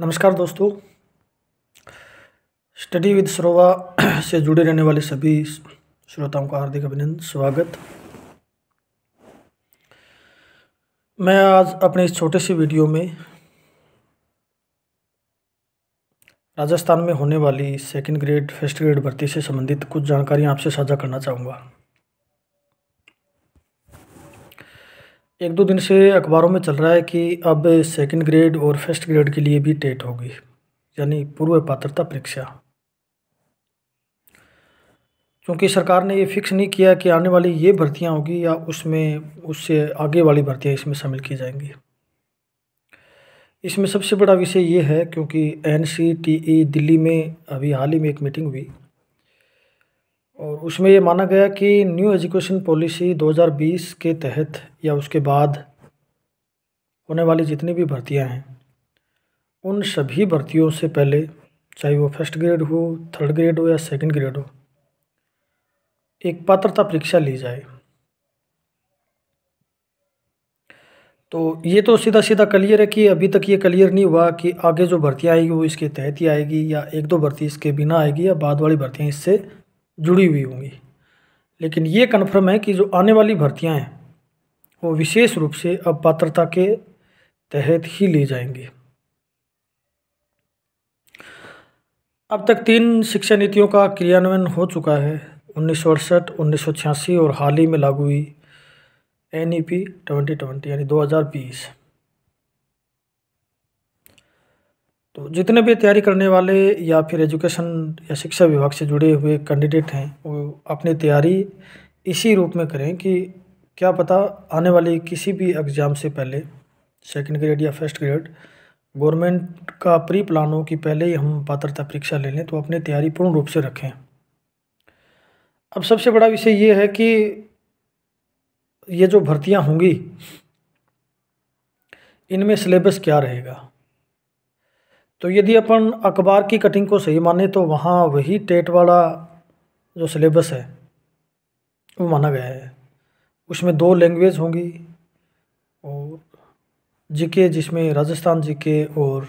नमस्कार दोस्तों study with सरोवा से जुड़े रहने वाले सभी श्रोताओं का हार्दिक अभिनंदन स्वागत मैं आज अपने इस छोटे से वीडियो में राजस्थान में होने वाली सेकेंड ग्रेड फर्स्ट ग्रेड भर्ती से संबंधित कुछ जानकारियां आपसे साझा करना चाहूँगा एक दो दिन से अखबारों में चल रहा है कि अब सेकंड ग्रेड और फर्स्ट ग्रेड के लिए भी टेट होगी यानी पूर्व पात्रता परीक्षा क्योंकि सरकार ने ये फिक्स नहीं किया कि आने वाली ये भर्तियाँ होगी या उसमें उससे आगे वाली भर्तियाँ इसमें शामिल की जाएंगी इसमें सबसे बड़ा विषय ये है क्योंकि एन e दिल्ली में अभी हाल ही में एक मीटिंग हुई और उसमें ये माना गया कि न्यू एजुकेशन पॉलिसी 2020 के तहत या उसके बाद होने वाली जितनी भी भर्तियां हैं उन सभी भर्तियों से पहले चाहे वो फर्स्ट ग्रेड हो थर्ड ग्रेड हो या सेकंड ग्रेड हो एक पात्रता परीक्षा ली जाए तो ये तो सीधा सीधा क्लियर है कि अभी तक ये क्लियर नहीं हुआ कि आगे जो भर्तियाँ आएगी वो इसके तहत ही आएगी या एक दो भर्ती इसके बिना आएगी या बाद वाली भर्तियाँ इससे जुड़ी हुई होंगी लेकिन ये कन्फर्म है कि जो आने वाली भर्तियां हैं वो विशेष रूप से अब पात्रता के तहत ही ली जाएंगी अब तक तीन शिक्षा नीतियों का क्रियान्वयन हो चुका है उन्नीस सौ अड़सठ उन्नीस सौ छियासी और हाल ही में लागू हुई N E P twenty twenty यानी दो हज़ार बीस तो जितने भी तैयारी करने वाले या फिर एजुकेशन या शिक्षा विभाग से जुड़े हुए कैंडिडेट हैं वो अपनी तैयारी इसी रूप में करें कि क्या पता आने वाले किसी भी एग्ज़ाम से पहले सेकंड ग्रेड या फर्स्ट ग्रेड गवर्नमेंट का प्री प्लान हो कि पहले ही हम पात्रता परीक्षा ले लें तो अपनी तैयारी पूर्ण रूप से रखें अब सबसे बड़ा विषय ये है कि ये जो भर्तियाँ होंगी इनमें सिलेबस क्या रहेगा तो यदि अपन अखबार की कटिंग को सही माने तो वहाँ वही टेट वाला जो सिलेबस है वो माना गया है उसमें दो लैंग्वेज होंगी और जीके जिसमें राजस्थान जीके और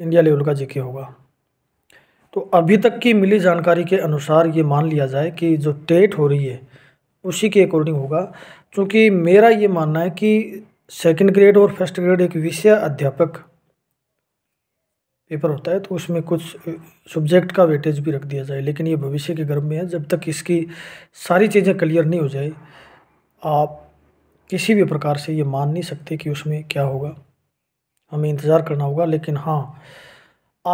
इंडिया लेवल का जीके होगा तो अभी तक की मिली जानकारी के अनुसार ये मान लिया जाए कि जो टेट हो रही है उसी के अकॉर्डिंग होगा क्योंकि मेरा ये मानना है कि सेकंड ग्रेड और फर्स्ट ग्रेड एक विषय अध्यापक पेपर होता है तो उसमें कुछ सब्जेक्ट का वेटेज भी रख दिया जाए लेकिन ये भविष्य के गर्भ में है जब तक इसकी सारी चीज़ें क्लियर नहीं हो जाए आप किसी भी प्रकार से ये मान नहीं सकते कि उसमें क्या होगा हमें इंतज़ार करना होगा लेकिन हाँ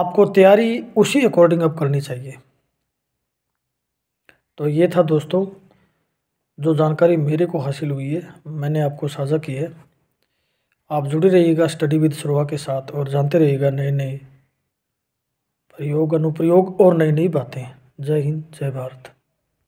आपको तैयारी उसी अकॉर्डिंग अब करनी चाहिए तो ये था दोस्तों जो जानकारी मेरे को हासिल हुई है मैंने आपको साझा की है आप जुड़े रहिएगा स्टडी विद सुरवा के साथ और जानते रहिएगा नए नए योग अनुप्रयोग और नई नई बातें जय हिंद जय भारत